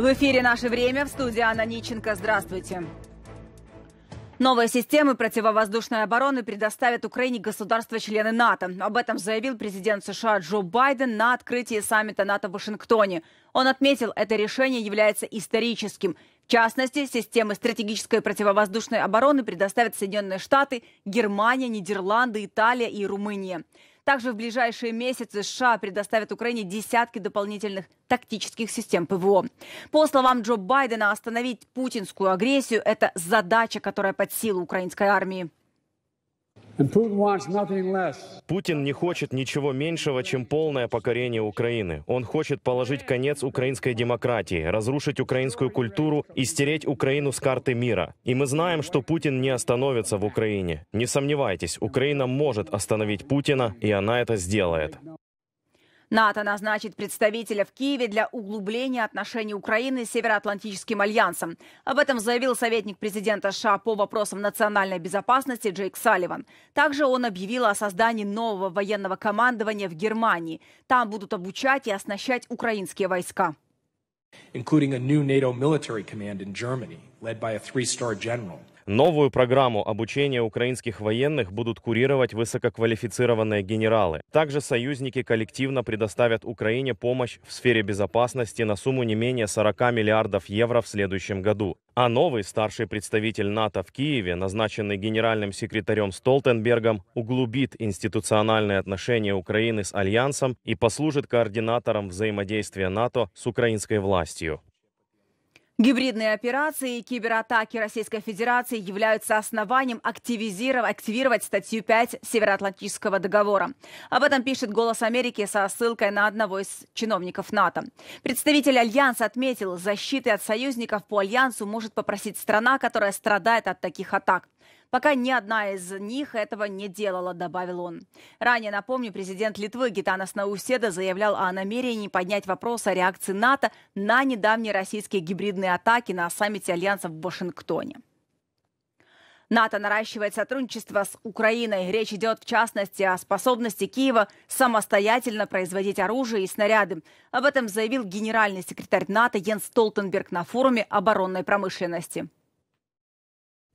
В эфире «Наше время» в студии Анна Ниченко. Здравствуйте. Новые системы противовоздушной обороны предоставят Украине государства-члены НАТО. Об этом заявил президент США Джо Байден на открытии саммита НАТО в Вашингтоне. Он отметил, это решение является историческим. В частности, системы стратегической противовоздушной обороны предоставят Соединенные Штаты, Германия, Нидерланды, Италия и Румыния. Также в ближайшие месяцы США предоставят Украине десятки дополнительных тактических систем ПВО. По словам Джо Байдена, остановить путинскую агрессию – это задача, которая под силу украинской армии. Путин не хочет ничего меньшего, чем полное покорение Украины. Он хочет положить конец украинской демократии, разрушить украинскую культуру и стереть Украину с карты мира. И мы знаем, что Путин не остановится в Украине. Не сомневайтесь, Украина может остановить Путина, и она это сделает. НАТО назначит представителя в Киеве для углубления отношений Украины с Североатлантическим альянсом. Об этом заявил советник президента США по вопросам национальной безопасности Джейк Салливан. Также он объявил о создании нового военного командования в Германии. Там будут обучать и оснащать украинские войска. including a new NATO military command in Germany, led by a three star general. Новую программу обучения украинских военных будут курировать высококвалифицированные генералы. Также союзники коллективно предоставят Украине помощь в сфере безопасности на сумму не менее 40 миллиардов евро в следующем году. А новый старший представитель НАТО в Киеве, назначенный генеральным секретарем Столтенбергом, углубит институциональные отношения Украины с Альянсом и послужит координатором взаимодействия НАТО с украинской властью. Гибридные операции и кибератаки Российской Федерации являются основанием активизировать, активировать статью 5 Североатлантического договора. Об этом пишет «Голос Америки» со ссылкой на одного из чиновников НАТО. Представитель Альянса отметил, защиты от союзников по Альянсу может попросить страна, которая страдает от таких атак. Пока ни одна из них этого не делала, добавил он. Ранее, напомню, президент Литвы Гитанас Науседа заявлял о намерении поднять вопрос о реакции НАТО на недавние российские гибридные атаки на саммите Альянса в Вашингтоне. НАТО наращивает сотрудничество с Украиной. Речь идет, в частности, о способности Киева самостоятельно производить оружие и снаряды. Об этом заявил генеральный секретарь НАТО Йенс Столтенберг на форуме оборонной промышленности.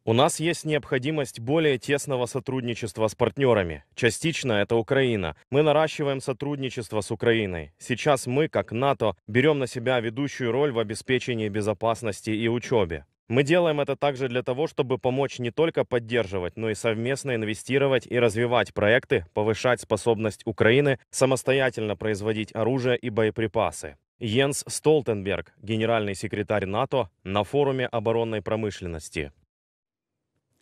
У нас есть необходимость более тесного сотрудничества с партнерами. Частично это Украина. Мы наращиваем сотрудничество с Украиной. Сейчас мы, как НАТО, берем на себя ведущую роль в обеспечении безопасности и учебе. Мы делаем это также для того, чтобы помочь не только поддерживать, но и совместно инвестировать и развивать проекты, повышать способность Украины самостоятельно производить оружие и боеприпасы. Йенс Столтенберг, генеральный секретарь НАТО, на форуме оборонной промышленности.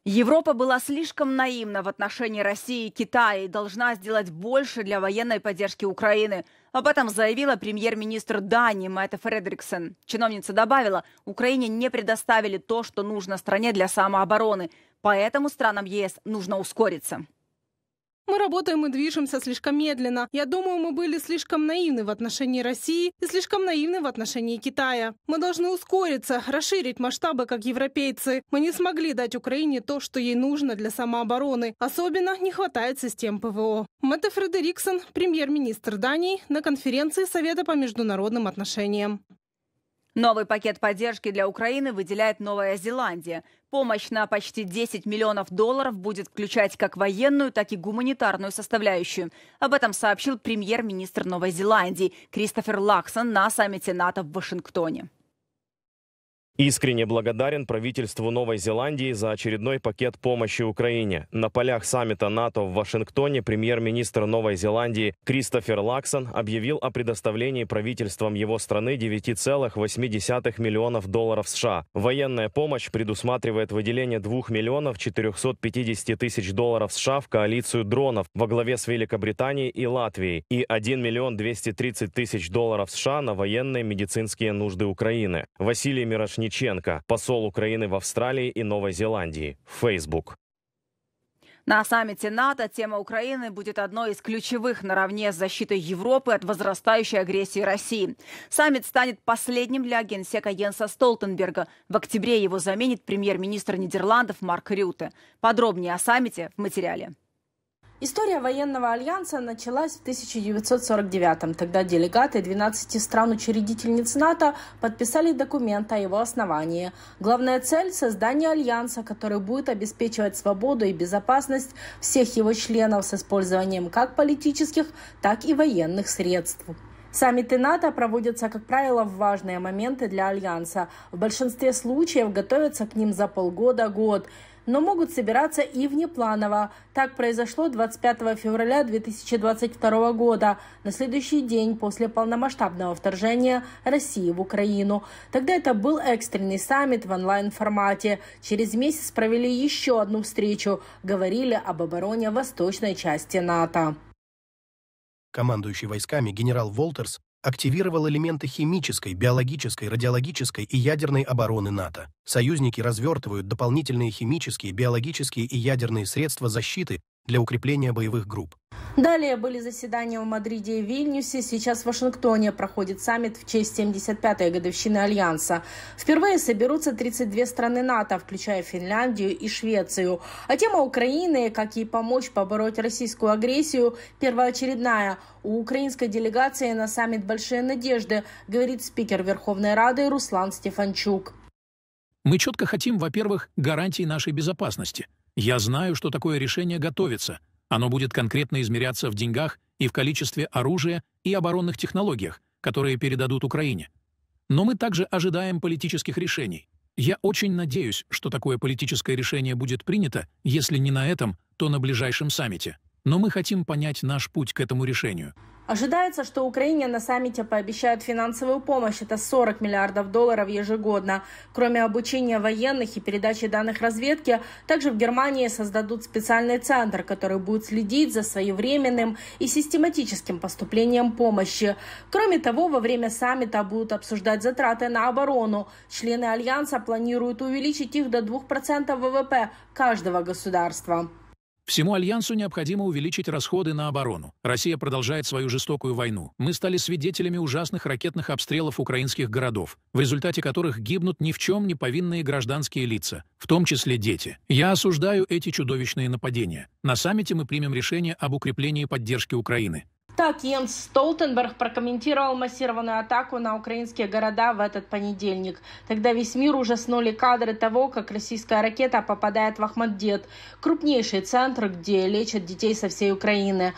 Европа была слишком наивна в отношении России и Китая и должна сделать больше для военной поддержки Украины. Об этом заявила премьер-министр Дании Мэтта Фредриксон. Чиновница добавила, Украине не предоставили то, что нужно стране для самообороны, поэтому странам ЕС нужно ускориться. Мы работаем и движемся слишком медленно. Я думаю, мы были слишком наивны в отношении России и слишком наивны в отношении Китая. Мы должны ускориться, расширить масштабы, как европейцы. Мы не смогли дать Украине то, что ей нужно для самообороны. Особенно не хватает систем ПВО. Мэтт Фредериксон, премьер-министр Дании, на конференции Совета по международным отношениям. Новый пакет поддержки для Украины выделяет Новая Зеландия. Помощь на почти 10 миллионов долларов будет включать как военную, так и гуманитарную составляющую. Об этом сообщил премьер-министр Новой Зеландии Кристофер Лаксон на саммите НАТО в Вашингтоне. Искренне благодарен правительству Новой Зеландии за очередной пакет помощи Украине. На полях саммита НАТО в Вашингтоне премьер-министр Новой Зеландии Кристофер Лаксон объявил о предоставлении правительством его страны 9,8 миллионов долларов США. Военная помощь предусматривает выделение 2 миллионов 450 тысяч долларов США в коалицию дронов во главе с Великобританией и Латвией и 1 миллион 230 тысяч долларов США на военные медицинские нужды Украины. Василий Мирошник Мирошниченко, посол Украины в Австралии и Новой Зеландии, Facebook. На саммите НАТО тема Украины будет одной из ключевых наравне с защитой Европы от возрастающей агрессии России. Саммит станет последним для генсека Йенса Столтенберга. В октябре его заменит премьер-министр Нидерландов Марк Рюте. Подробнее о саммите в материале. История военного альянса началась в 1949-м. Тогда делегаты 12 стран-учредительниц НАТО подписали документ о его основании. Главная цель – создание альянса, который будет обеспечивать свободу и безопасность всех его членов с использованием как политических, так и военных средств. Саммиты НАТО проводятся, как правило, в важные моменты для Альянса. В большинстве случаев готовятся к ним за полгода-год но могут собираться и внепланово. Так произошло 25 февраля 2022 года, на следующий день после полномасштабного вторжения России в Украину. Тогда это был экстренный саммит в онлайн-формате. Через месяц провели еще одну встречу. Говорили об обороне восточной части НАТО. Командующий войсками генерал Волтерс активировал элементы химической, биологической, радиологической и ядерной обороны НАТО. Союзники развертывают дополнительные химические, биологические и ядерные средства защиты для укрепления боевых групп. Далее были заседания в Мадриде и Вильнюсе. Сейчас в Вашингтоне проходит саммит в честь 75-й годовщины Альянса. Впервые соберутся 32 страны НАТО, включая Финляндию и Швецию. А тема Украины, как ей помочь побороть российскую агрессию, первоочередная. У украинской делегации на саммит «Большие надежды», говорит спикер Верховной Рады Руслан Стефанчук. Мы четко хотим, во-первых, гарантий нашей безопасности – я знаю, что такое решение готовится. Оно будет конкретно измеряться в деньгах и в количестве оружия и оборонных технологиях, которые передадут Украине. Но мы также ожидаем политических решений. Я очень надеюсь, что такое политическое решение будет принято, если не на этом, то на ближайшем саммите но мы хотим понять наш путь к этому решению. Ожидается, что Украине на саммите пообещают финансовую помощь. Это 40 миллиардов долларов ежегодно. Кроме обучения военных и передачи данных разведки, также в Германии создадут специальный центр, который будет следить за своевременным и систематическим поступлением помощи. Кроме того, во время саммита будут обсуждать затраты на оборону. Члены Альянса планируют увеличить их до 2% ВВП каждого государства. Всему Альянсу необходимо увеличить расходы на оборону. Россия продолжает свою жестокую войну. Мы стали свидетелями ужасных ракетных обстрелов украинских городов, в результате которых гибнут ни в чем не повинные гражданские лица, в том числе дети. Я осуждаю эти чудовищные нападения. На саммите мы примем решение об укреплении поддержки Украины. Так Йенс Столтенберг прокомментировал массированную атаку на украинские города в этот понедельник. Тогда весь мир ужаснули кадры того, как российская ракета попадает в Ахмаддет, крупнейший центр, где лечат детей со всей Украины.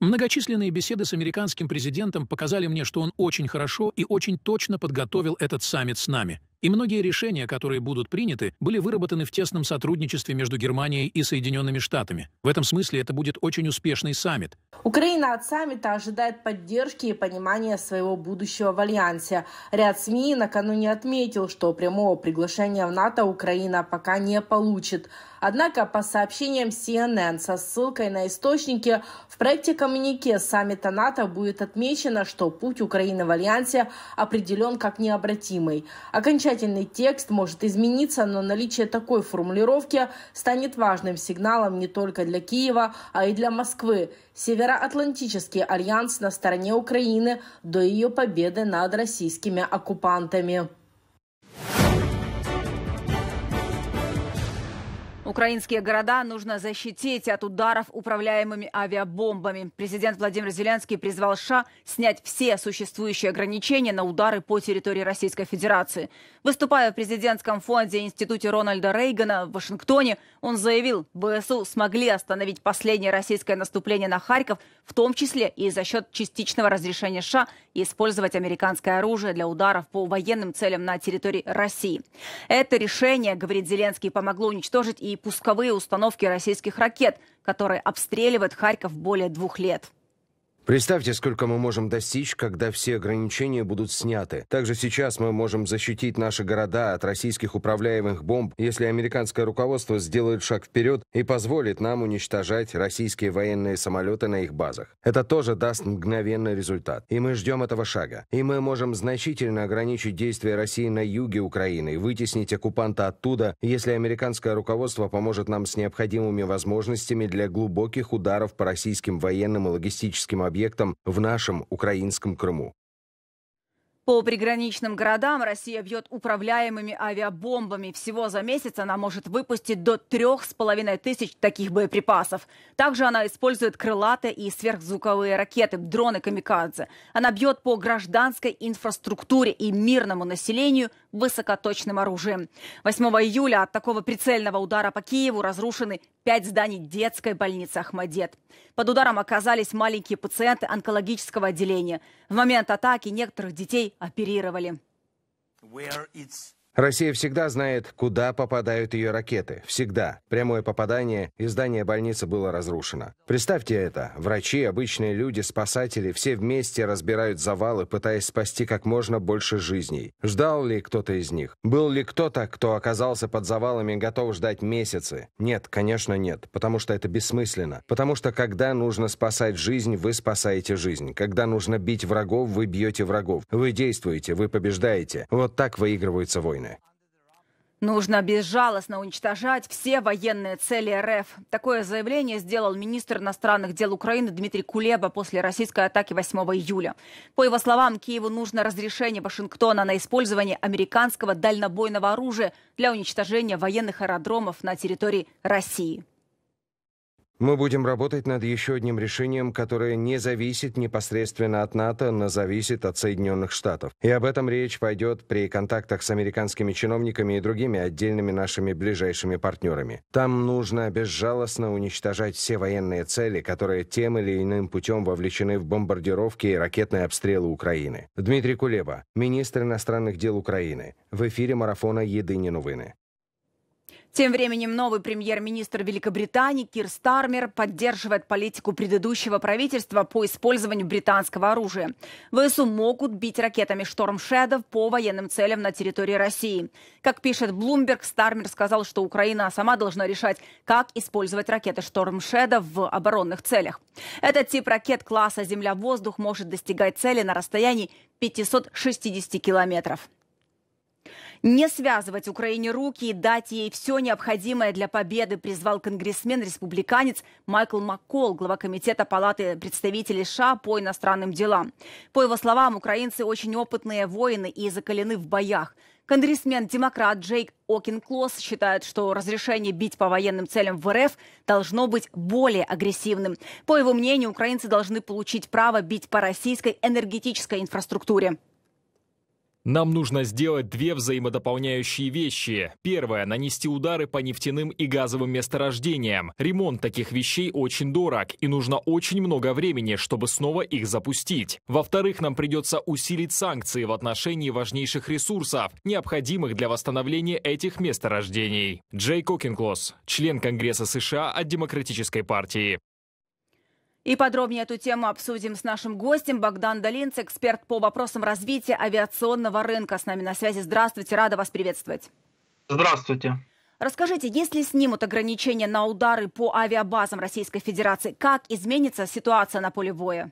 Многочисленные беседы с американским президентом показали мне, что он очень хорошо и очень точно подготовил этот саммит с нами – и многие решения, которые будут приняты, были выработаны в тесном сотрудничестве между Германией и Соединенными Штатами. В этом смысле это будет очень успешный саммит. Украина от саммита ожидает поддержки и понимания своего будущего в Альянсе. Ряд СМИ накануне отметил, что прямого приглашения в НАТО Украина пока не получит. Однако, по сообщениям CNN со ссылкой на источники, в проекте коммунике саммита НАТО будет отмечено, что путь Украины в Альянсе определен как необратимый. Окончательный текст может измениться, но наличие такой формулировки станет важным сигналом не только для Киева, а и для Москвы. Североатлантический альянс на стороне Украины до ее победы над российскими оккупантами. Украинские города нужно защитить от ударов управляемыми авиабомбами. Президент Владимир Зеленский призвал США снять все существующие ограничения на удары по территории Российской Федерации. Выступая в президентском фонде Институте Рональда Рейгана в Вашингтоне, он заявил, БСУ смогли остановить последнее российское наступление на Харьков, в том числе и за счет частичного разрешения США использовать американское оружие для ударов по военным целям на территории России. Это решение, говорит Зеленский, помогло уничтожить и пусковые установки российских ракет, которые обстреливают Харьков более двух лет. Представьте, сколько мы можем достичь, когда все ограничения будут сняты. Также сейчас мы можем защитить наши города от российских управляемых бомб, если американское руководство сделает шаг вперед и позволит нам уничтожать российские военные самолеты на их базах. Это тоже даст мгновенный результат. И мы ждем этого шага. И мы можем значительно ограничить действия России на юге Украины вытеснить оккупанта оттуда, если американское руководство поможет нам с необходимыми возможностями для глубоких ударов по российским военным и логистическим объектам объектам в нашем украинском Крыму. По приграничным городам Россия бьет управляемыми авиабомбами. Всего за месяц она может выпустить до трех с половиной тысяч таких боеприпасов. Также она использует крылатые и сверхзвуковые ракеты, дроны «Камикадзе». Она бьет по гражданской инфраструктуре и мирному населению – высокоточным оружием. 8 июля от такого прицельного удара по Киеву разрушены пять зданий детской больницы «Ахмадет». Под ударом оказались маленькие пациенты онкологического отделения. В момент атаки некоторых детей оперировали. Where it's Россия всегда знает, куда попадают ее ракеты. Всегда. Прямое попадание, и здание больницы было разрушено. Представьте это. Врачи, обычные люди, спасатели, все вместе разбирают завалы, пытаясь спасти как можно больше жизней. Ждал ли кто-то из них? Был ли кто-то, кто оказался под завалами, готов ждать месяцы? Нет, конечно, нет. Потому что это бессмысленно. Потому что когда нужно спасать жизнь, вы спасаете жизнь. Когда нужно бить врагов, вы бьете врагов. Вы действуете, вы побеждаете. Вот так выигрываются войны войны. Нужно безжалостно уничтожать все военные цели РФ. Такое заявление сделал министр иностранных дел Украины Дмитрий Кулеба после российской атаки 8 июля. По его словам, Киеву нужно разрешение Вашингтона на использование американского дальнобойного оружия для уничтожения военных аэродромов на территории России. Мы будем работать над еще одним решением, которое не зависит непосредственно от НАТО, но зависит от Соединенных Штатов. И об этом речь пойдет при контактах с американскими чиновниками и другими отдельными нашими ближайшими партнерами. Там нужно безжалостно уничтожать все военные цели, которые тем или иным путем вовлечены в бомбардировки и ракетные обстрелы Украины. Дмитрий Кулеба, министр иностранных дел Украины, в эфире марафона «Єдині Новины. Тем временем новый премьер-министр Великобритании Кир Стармер поддерживает политику предыдущего правительства по использованию британского оружия. ВСУ могут бить ракетами «Шторм Шедов» по военным целям на территории России. Как пишет Блумберг, Стармер сказал, что Украина сама должна решать, как использовать ракеты «Шторм Шедов» в оборонных целях. Этот тип ракет класса «Земля-воздух» может достигать цели на расстоянии 560 километров. Не связывать Украине руки и дать ей все необходимое для победы призвал конгрессмен-республиканец Майкл Маккол, глава комитета Палаты представителей США по иностранным делам. По его словам, украинцы очень опытные воины и закалены в боях. Конгрессмен-демократ Джейк Окинклос считает, что разрешение бить по военным целям в РФ должно быть более агрессивным. По его мнению, украинцы должны получить право бить по российской энергетической инфраструктуре. Нам нужно сделать две взаимодополняющие вещи. Первое – нанести удары по нефтяным и газовым месторождениям. Ремонт таких вещей очень дорог, и нужно очень много времени, чтобы снова их запустить. Во-вторых, нам придется усилить санкции в отношении важнейших ресурсов, необходимых для восстановления этих месторождений. Джей Кокинглос, член Конгресса США от Демократической партии. И подробнее эту тему обсудим с нашим гостем Богдан Долинц, эксперт по вопросам развития авиационного рынка. С нами на связи. Здравствуйте, рада вас приветствовать. Здравствуйте. Расскажите, если снимут ограничения на удары по авиабазам Российской Федерации, как изменится ситуация на поле боя?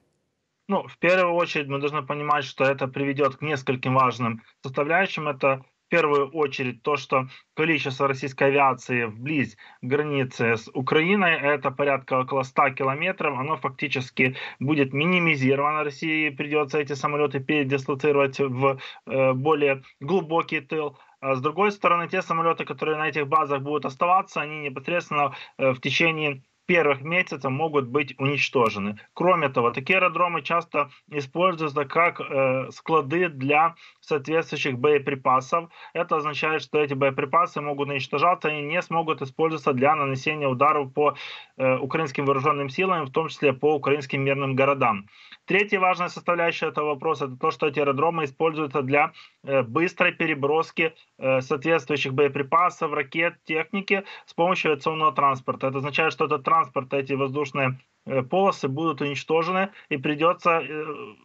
Ну, в первую очередь мы должны понимать, что это приведет к нескольким важным составляющим. Это первую очередь то, что количество российской авиации вблизь границы с Украиной, это порядка около 100 километров, оно фактически будет минимизировано. России придется эти самолеты передислоцировать в э, более глубокий тыл. А с другой стороны, те самолеты, которые на этих базах будут оставаться, они непосредственно э, в течение первых месяцев могут быть уничтожены. Кроме того, такие аэродромы часто используются как э, склады для соответствующих боеприпасов. Это означает, что эти боеприпасы могут уничтожаться и не смогут использоваться для нанесения ударов по э, украинским вооруженным силам, в том числе по украинским мирным городам. Третья важная составляющая этого вопроса – это то, что эти аэродромы используются для э, быстрой переброски э, соответствующих боеприпасов, ракет, техники с помощью авиационного транспорта. Это означает, что этот транспорт транспорта эти воздушные э, полосы будут уничтожены и придется э,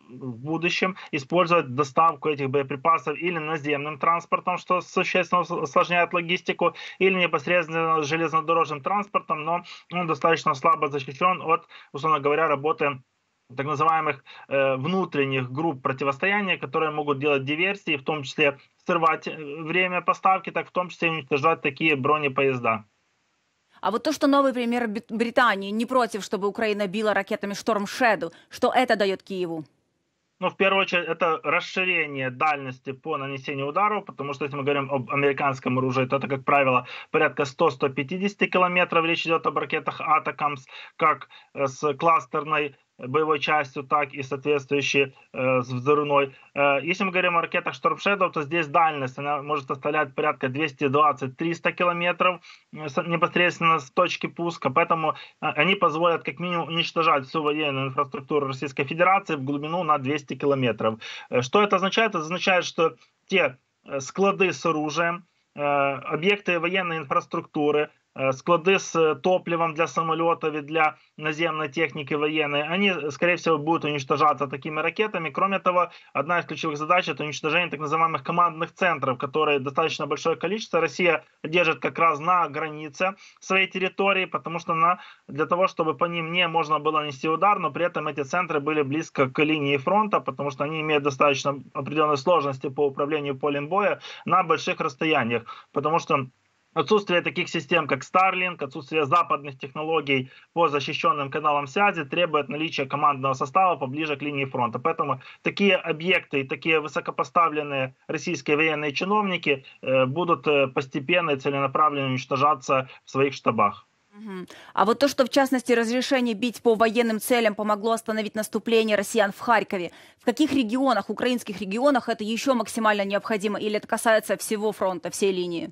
в будущем использовать доставку этих боеприпасов или наземным транспортом, что существенно усложняет логистику, или непосредственно железнодорожным транспортом, но он достаточно слабо защищен от, условно говоря, работы так называемых э, внутренних групп противостояния, которые могут делать диверсии, в том числе срывать э, время поставки, так в том числе уничтожать такие бронепоезда. А вот то, что новый премьер Британии не против, чтобы Украина била ракетами «Шторм Шеду», что это дает Киеву? Ну, в первую очередь, это расширение дальности по нанесению ударов, потому что если мы говорим об американском оружии, то это, как правило, порядка 100-150 километров. Речь идет об ракетах «Атакамс», как э, с кластерной боевой частью, так и соответствующей э, с взрывной. Э, если мы говорим о ракетах Storm Shadow, то здесь дальность, она может составлять порядка 220-300 километров э, непосредственно с точки пуска, поэтому э, они позволят как минимум уничтожать всю военную инфраструктуру Российской Федерации в глубину на 200 километров. Э, что это означает? Это означает, что те э, склады с оружием, э, объекты военной инфраструктуры, Э, склады с э, топливом для самолетов и для наземной техники военной, они, э, скорее всего, будут уничтожаться такими ракетами. Кроме того, одна из ключевых задач – это уничтожение так называемых командных центров, которые достаточно большое количество Россия держит как раз на границе своей территории, потому что она, для того, чтобы по ним не можно было нести удар, но при этом эти центры были близко к линии фронта, потому что они имеют достаточно определенные сложности по управлению полем боя на больших расстояниях, потому что Отсутствие таких систем, как Starlink, отсутствие западных технологий по защищенным каналам связи требует наличия командного состава поближе к линии фронта. Поэтому такие объекты и такие высокопоставленные российские военные чиновники э, будут э, постепенно и целенаправленно уничтожаться в своих штабах. А вот то, что в частности разрешение бить по военным целям помогло остановить наступление россиян в Харькове, в каких регионах, украинских регионах это еще максимально необходимо или это касается всего фронта, всей линии?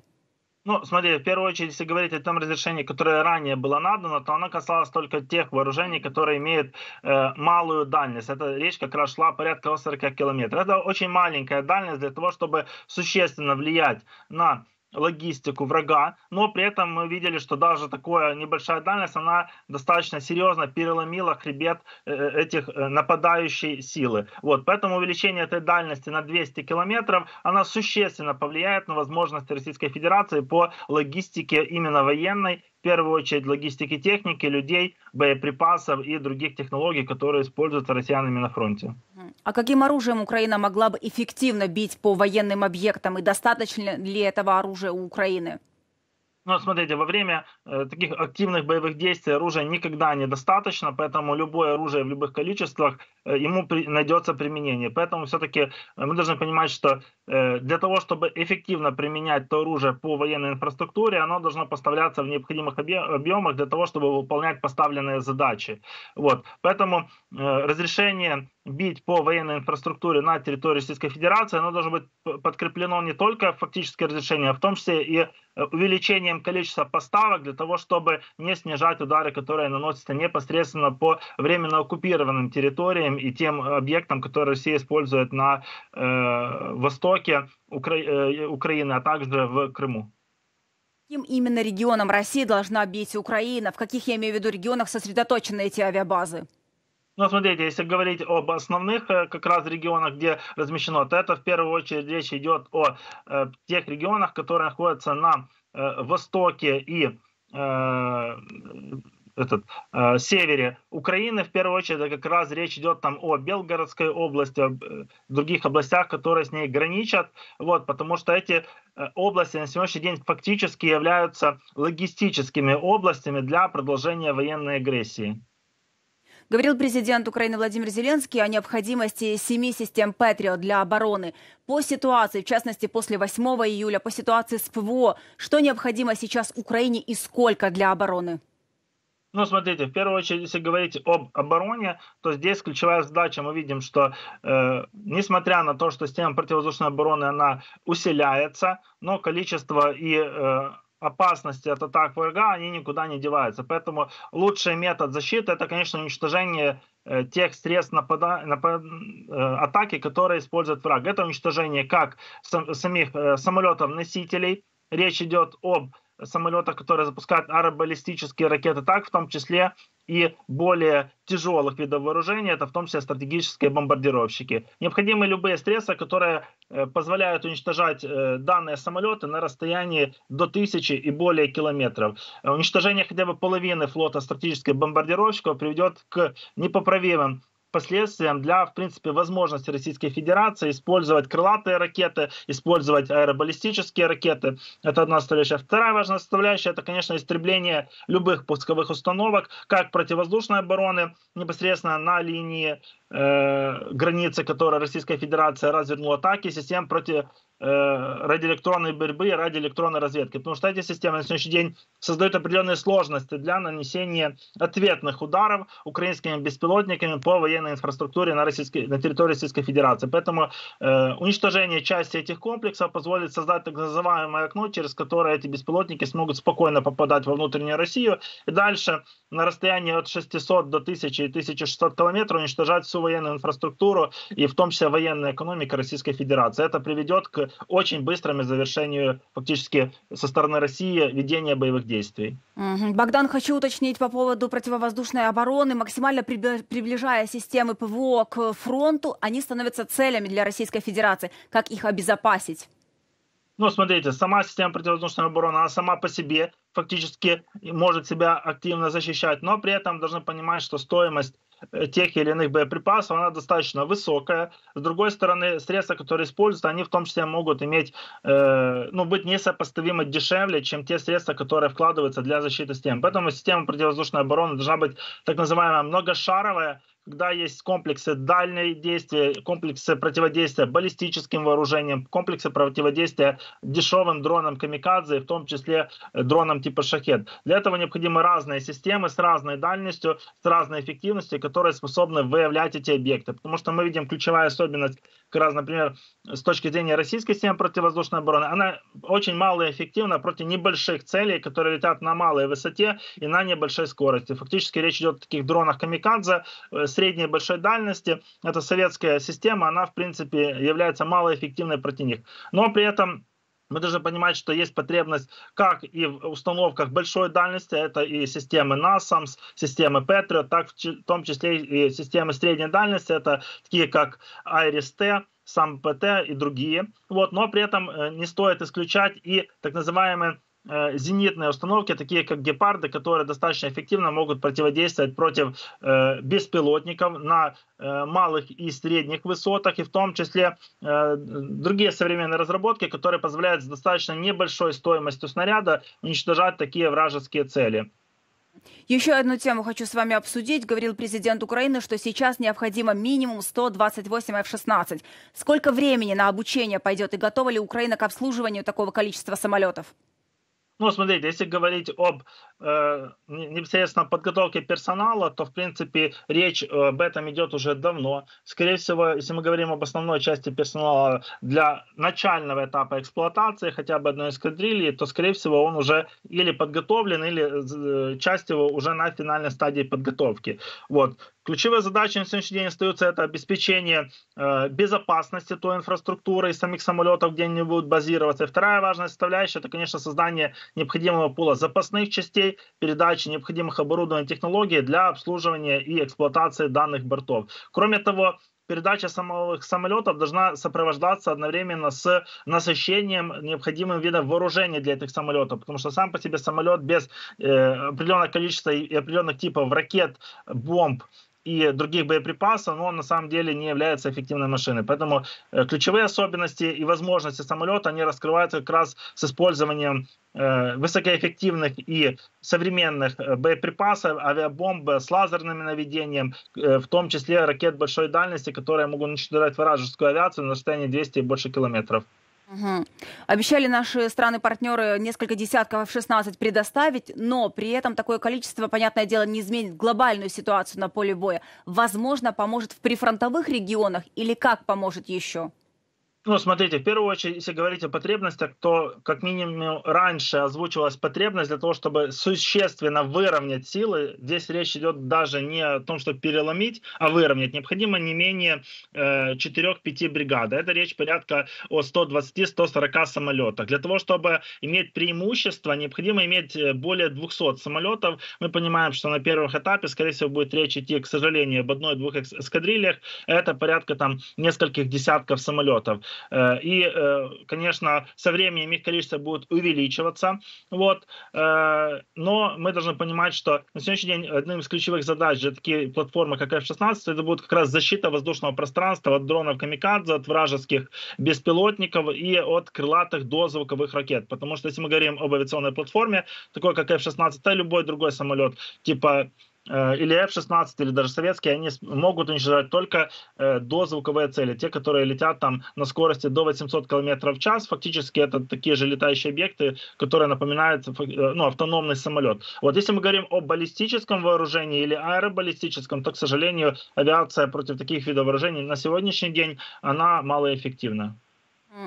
Ну, смотри, в первую очередь, если говорить о том разрешении, которое ранее было надано, то оно касалось только тех вооружений, которые имеют э, малую дальность. Это речь как раз шла порядка 40 километров. Это очень маленькая дальность для того, чтобы существенно влиять на логистику врага, но при этом мы видели, что даже такая небольшая дальность, она достаточно серьезно переломила хребет э, э, этих э, нападающей силы. Вот, поэтому увеличение этой дальности на 200 километров, она существенно повлияет на возможности Российской Федерации по логистике именно военной первую очередь логистики техники, людей, боеприпасов и других технологий, которые используются россиянами на фронте. А каким оружием Украина могла бы эффективно бить по военным объектам и достаточно ли этого оружия у Украины? Ну, смотрите, во время э, таких активных боевых действий оружия никогда недостаточно, поэтому любое оружие в любых количествах э, ему при, найдется применение. Поэтому все-таки э, мы должны понимать, что э, для того, чтобы эффективно применять то оружие по военной инфраструктуре, оно должно поставляться в необходимых объемах для того, чтобы выполнять поставленные задачи. Вот. Поэтому э, разрешение бить по военной инфраструктуре на территории Российской Федерации, оно должно быть подкреплено не только фактическое разрешением, а в том числе и э, увеличением количества поставок для того, чтобы не снижать удары, которые наносятся непосредственно по временно оккупированным территориям и тем объектам, которые Россия использует на э, востоке Укра... Э, Украины, а также в Крыму. Каким именно регионом России должна бить Украина? В каких, я имею в виду, регионах сосредоточены эти авиабазы? Ну, смотрите, если говорить об основных э, как раз регионах, где размещено, то это в первую очередь речь идет о э, тех регионах, которые находятся на э, востоке и э, этот, э, севере Украины. В первую очередь это как раз речь идет там о Белгородской области, о э, других областях, которые с ней граничат. Вот, потому что эти э, области на сегодняшний день фактически являются логистическими областями для продолжения военной агрессии. Говорил президент Украины Владимир Зеленский о необходимости семи систем «Патриот» для обороны. По ситуации, в частности, после 8 июля, по ситуации с ПВО, что необходимо сейчас Украине и сколько для обороны? Ну, смотрите, в первую очередь, если говорить об обороне, то здесь ключевая задача, мы видим, что э, несмотря на то, что система противовоздушной обороны, она усиляется, но количество и э, опасности от атак врага, они никуда не деваются. Поэтому лучший метод защиты это, конечно, уничтожение э, тех средств напада... Напад... Э, атаки, которые использует враг. Это уничтожение как сам... самих э, самолетов-носителей, речь идет об самолетах, которые запускают аэробаллистические ракеты, так в том числе и более тяжелых видов вооружения, это в том числе стратегические бомбардировщики. Необходимы любые средства, которые э, позволяют уничтожать э, данные самолеты на расстоянии до тысячи и более километров. Уничтожение хотя бы половины флота стратегических бомбардировщиков приведет к непоправимым последствиям для, в принципе, возможности Российской Федерации использовать крылатые ракеты, использовать аэробаллистические ракеты. Это одна составляющая. Вторая важная составляющая – это, конечно, истребление любых пусковых установок, как противовоздушной обороны непосредственно на линии э, границы, которая Российская Федерация развернула атаки, систем против Э, ради электронной борьбы, ради электронной разведки. Потому что эти системы на сегодняшний день создают определенные сложности для нанесения ответных ударов украинскими беспилотниками по военной инфраструктуре на, Российской, на территории Российской Федерации. Поэтому э, уничтожение части этих комплексов позволит создать так называемое окно, через которое эти беспилотники смогут спокойно попадать во внутреннюю Россию и дальше на расстоянии от 600 до 1000 и 1600 километров уничтожать всю военную инфраструктуру и в том числе военную экономику Российской Федерации. Это приведет к очень быстрыми завершению фактически со стороны России ведения боевых действий. Богдан, хочу уточнить по поводу противовоздушной обороны. Максимально приближая системы ПВО к фронту, они становятся целями для Российской Федерации. Как их обезопасить? Ну, смотрите, сама система противовоздушной обороны, она сама по себе фактически может себя активно защищать, но при этом должны понимать, что стоимость Э, тех или иных боеприпасов, она достаточно высокая. С другой стороны, средства, которые используются, они в том числе могут иметь, э, ну, быть несопоставимо дешевле, чем те средства, которые вкладываются для защиты систем. Поэтому система противовоздушной обороны должна быть так называемая многошаровая, когда есть комплексы дальней действия, комплексы противодействия баллистическим вооружением, комплексы противодействия дешевым дронам камикадзе, в том числе э, дронам типа шахет. Для этого необходимы разные системы с разной дальностью, с разной эффективностью, которые которые способны выявлять эти объекты. Потому что мы видим ключевая особенность, как раз, например, с точки зрения российской системы противовоздушной обороны, она очень мало эффективна против небольших целей, которые летят на малой высоте и на небольшой скорости. Фактически речь идет о таких дронах камикадзе э, средней и большой дальности. Это советская система, она, в принципе, является малоэффективной против них. Но при этом мы должны понимать, что есть потребность как и в установках большой дальности, это и системы NASAMS, системы Patriot, так в том числе и системы средней дальности, это такие как IRIS-T, сам ПТ и другие. Вот, но при этом э, не стоит исключать и так называемые Э, зенитные установки, такие как «Гепарды», которые достаточно эффективно могут противодействовать против э, беспилотников на э, малых и средних высотах, и в том числе э, другие современные разработки, которые позволяют с достаточно небольшой стоимостью снаряда уничтожать такие вражеские цели. Еще одну тему хочу с вами обсудить. Говорил президент Украины, что сейчас необходимо минимум 128 F-16. Сколько времени на обучение пойдет и готова ли Украина к обслуживанию такого количества самолетов? Ну, смотрите, если говорить об э, непосредственно подготовке персонала, то, в принципе, речь э, об этом идет уже давно. Скорее всего, если мы говорим об основной части персонала для начального этапа эксплуатации хотя бы одной эскадрильи, то, скорее всего, он уже или подготовлен, или э, э, часть его уже на финальной стадии подготовки. Вот. Ключевой задачей на сегодняшний день остается это обеспечение э, безопасности той инфраструктуры и самих самолетов, где они будут базироваться. И вторая важная составляющая это, конечно, создание необходимого пула запасных частей, передачи необходимых оборудований и технологий для обслуживания и эксплуатации данных бортов. Кроме того, передача самовых самолетов должна сопровождаться одновременно с насыщением необходимым видом вооружения для этих самолетов, потому что сам по себе самолет без э, определенного количества и определенных типов ракет, бомб, и других боеприпасов, но он на самом деле не является эффективной машиной. Поэтому э, ключевые особенности и возможности самолета, они раскрываются как раз с использованием э, высокоэффективных и современных э, боеприпасов, авиабомб с лазерным наведением, в том числе ракет большой дальности, которые могут уничтожать вражескую авиацию на расстоянии 200 и больше километров. Угу. Обещали наши страны-партнеры несколько десятков F-16 предоставить, но при этом такое количество, понятное дело, не изменит глобальную ситуацию на поле боя. Возможно, поможет в прифронтовых регионах или как поможет еще? Ну, смотрите, в первую очередь, если говорить о потребностях, то как минимум раньше озвучивалась потребность для того, чтобы существенно выровнять силы. Здесь речь идет даже не о том, чтобы переломить, а выровнять. Необходимо не менее э, 4-5 бригад. Это речь порядка о 120-140 самолетах. Для того, чтобы иметь преимущество, необходимо иметь э, более 200 самолетов. Мы понимаем, что на первых этапе, скорее всего, будет речь идти, к сожалению, об одной-двух эскадрильях. Это порядка там нескольких десятков самолетов. Э, и, э, конечно, со временем их количество будет увеличиваться. Вот. Э, но мы должны понимать, что на сегодняшний день одним из ключевых задач для такие платформы, как F-16, это будет как раз защита воздушного пространства от дронов камикадзе, от вражеских беспилотников и от крылатых до звуковых ракет. Потому что если мы говорим об авиационной платформе, такой как F-16, а любой другой самолет, типа Э, или F-16, или даже советские, они могут уничтожать только э, до звуковые цели. Те, которые летят там на скорости до 800 км в час, фактически это такие же летающие объекты, которые напоминают э, ну, автономный самолет. Вот если мы говорим о баллистическом вооружении или аэробаллистическом, то, к сожалению, авиация против таких видов вооружений на сегодняшний день, она малоэффективна.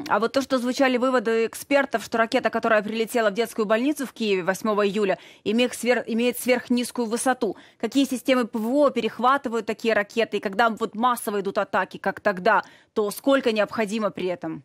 А вот то, что звучали выводы экспертов, что ракета, которая прилетела в детскую больницу в Киеве 8 июля, имеет, свер... имеет сверхнизкую высоту. Какие системы ПВО перехватывают такие ракеты? И когда вот массово идут атаки, как тогда, то сколько необходимо при этом?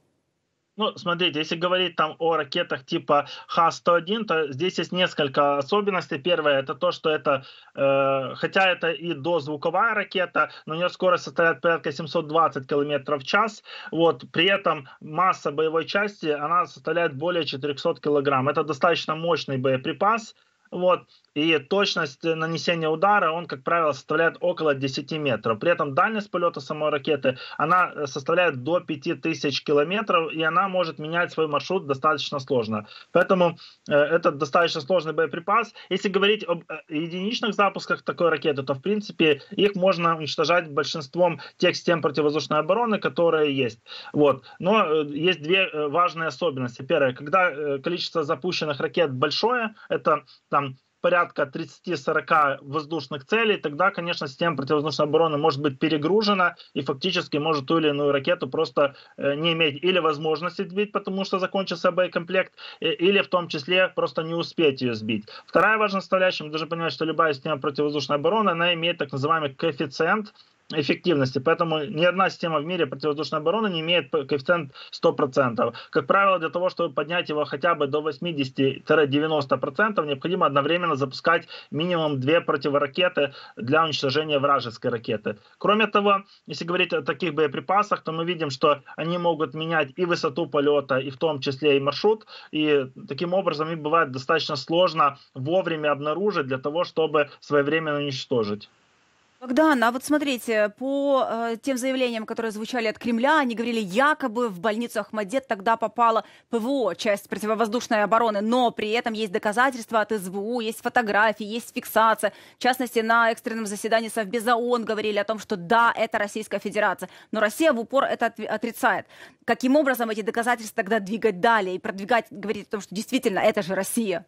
Ну, смотрите, если говорить там о ракетах типа Х-101, то здесь есть несколько особенностей. Первое, это то, что это, э, хотя это и дозвуковая ракета, но у нее скорость составляет порядка 720 км в час. Вот, при этом масса боевой части, она составляет более 400 кг. Это достаточно мощный боеприпас. Вот и точность нанесения удара, он, как правило, составляет около 10 метров. При этом дальность полета самой ракеты, она э, составляет до 5000 километров, и она может менять свой маршрут достаточно сложно. Поэтому э, это достаточно сложный боеприпас. Если говорить об э, единичных запусках такой ракеты, то, в принципе, их можно уничтожать большинством тех систем противовоздушной обороны, которые есть. Вот. Но э, есть две э, важные особенности. Первое, когда э, количество запущенных ракет большое, это там порядка 30-40 воздушных целей, тогда, конечно, система противовоздушной обороны может быть перегружена и фактически может ту или иную ракету просто э, не иметь или возможности сбить, потому что закончился боекомплект, э, или в том числе просто не успеть ее сбить. Вторая важная составляющая, мы должны понимать, что любая система противовоздушной обороны, она имеет так называемый коэффициент эффективности. Поэтому ни одна система в мире противовоздушной обороны не имеет коэффициент 100%. Как правило, для того, чтобы поднять его хотя бы до 80-90%, необходимо одновременно запускать минимум две противоракеты для уничтожения вражеской ракеты. Кроме того, если говорить о таких боеприпасах, то мы видим, что они могут менять и высоту полета, и в том числе и маршрут. И таким образом им бывает достаточно сложно вовремя обнаружить для того, чтобы своевременно уничтожить. Богдан, а вот смотрите, по э, тем заявлениям, которые звучали от Кремля, они говорили, якобы в больницу Ахмадет тогда попала ПВО, часть противовоздушной обороны, но при этом есть доказательства от СВУ, есть фотографии, есть фиксация. В частности, на экстренном заседании Совбеза ООН говорили о том, что да, это Российская Федерация, но Россия в упор это отрицает. Каким образом эти доказательства тогда двигать далее и продвигать, говорить о том, что действительно это же Россия?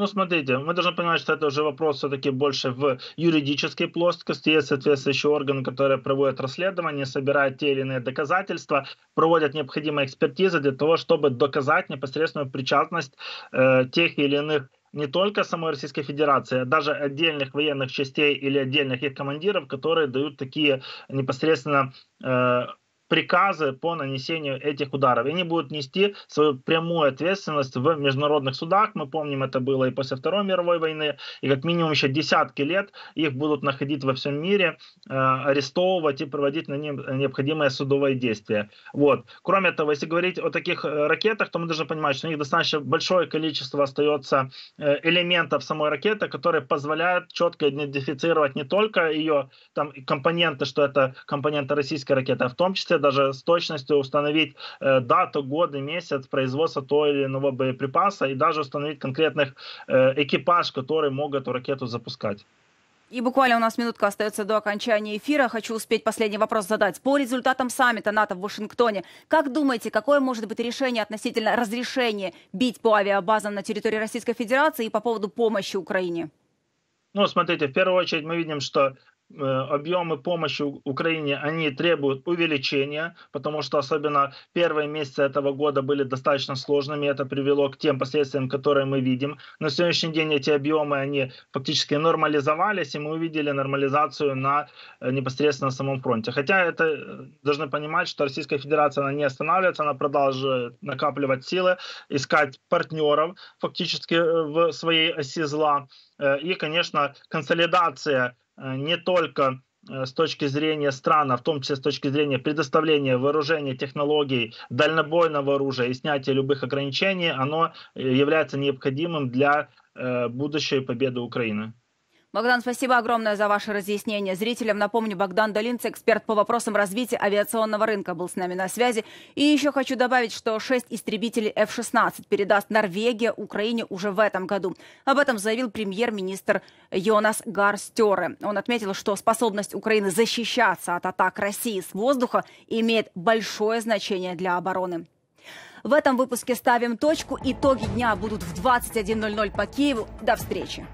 Ну, смотрите, мы должны понимать, что это уже вопрос все-таки больше в юридической плоскости. Есть соответствующие органы, которые проводят расследование, собирает те или иные доказательства, проводят необходимые экспертизы для того, чтобы доказать непосредственную причастность э, тех или иных не только самой Российской Федерации, а даже отдельных военных частей или отдельных их командиров, которые дают такие непосредственно э, приказы по нанесению этих ударов. И они будут нести свою прямую ответственность в международных судах. Мы помним, это было и после Второй мировой войны, и как минимум еще десятки лет их будут находить во всем мире, э, арестовывать и проводить на ним необходимые судовые действия. Вот. Кроме того, если говорить о таких э, ракетах, то мы должны понимать, что у них достаточно большое количество остается э, элементов самой ракеты, которые позволяют четко идентифицировать не только ее там, компоненты, что это компоненты российской ракеты, а в том числе даже с точностью установить э, дату, год и месяц производства того или иного боеприпаса и даже установить конкретных э, экипаж, которые могут эту ракету запускать. И буквально у нас минутка остается до окончания эфира. Хочу успеть последний вопрос задать. По результатам саммита НАТО в Вашингтоне, как думаете, какое может быть решение относительно разрешения бить по авиабазам на территории Российской Федерации и по поводу помощи Украине? Ну, смотрите, в первую очередь мы видим, что Э, объемы помощи Украине, они требуют увеличения, потому что особенно первые месяцы этого года были достаточно сложными, это привело к тем последствиям, которые мы видим. На сегодняшний день эти объемы, они фактически нормализовались, и мы увидели нормализацию на э, непосредственно самом фронте. Хотя это э, должны понимать, что Российская Федерация, она не останавливается, она продолжит накапливать силы, искать партнеров фактически в своей оси зла. И, конечно, консолидация Э, не только э, с точки зрения стран, а в том числе с точки зрения предоставления вооружения, технологий, дальнобойного оружия и снятия любых ограничений, оно э, является необходимым для будущей победы Украины. Богдан, спасибо огромное за ваше разъяснение. Зрителям напомню, Богдан Долинц, эксперт по вопросам развития авиационного рынка, был с нами на связи. И еще хочу добавить, что шесть истребителей F-16 передаст Норвегия Украине уже в этом году. Об этом заявил премьер-министр Йонас Гарстере. Он отметил, что способность Украины защищаться от атак России с воздуха имеет большое значение для обороны. В этом выпуске ставим точку. Итоги дня будут в 21.00 по Киеву. До встречи!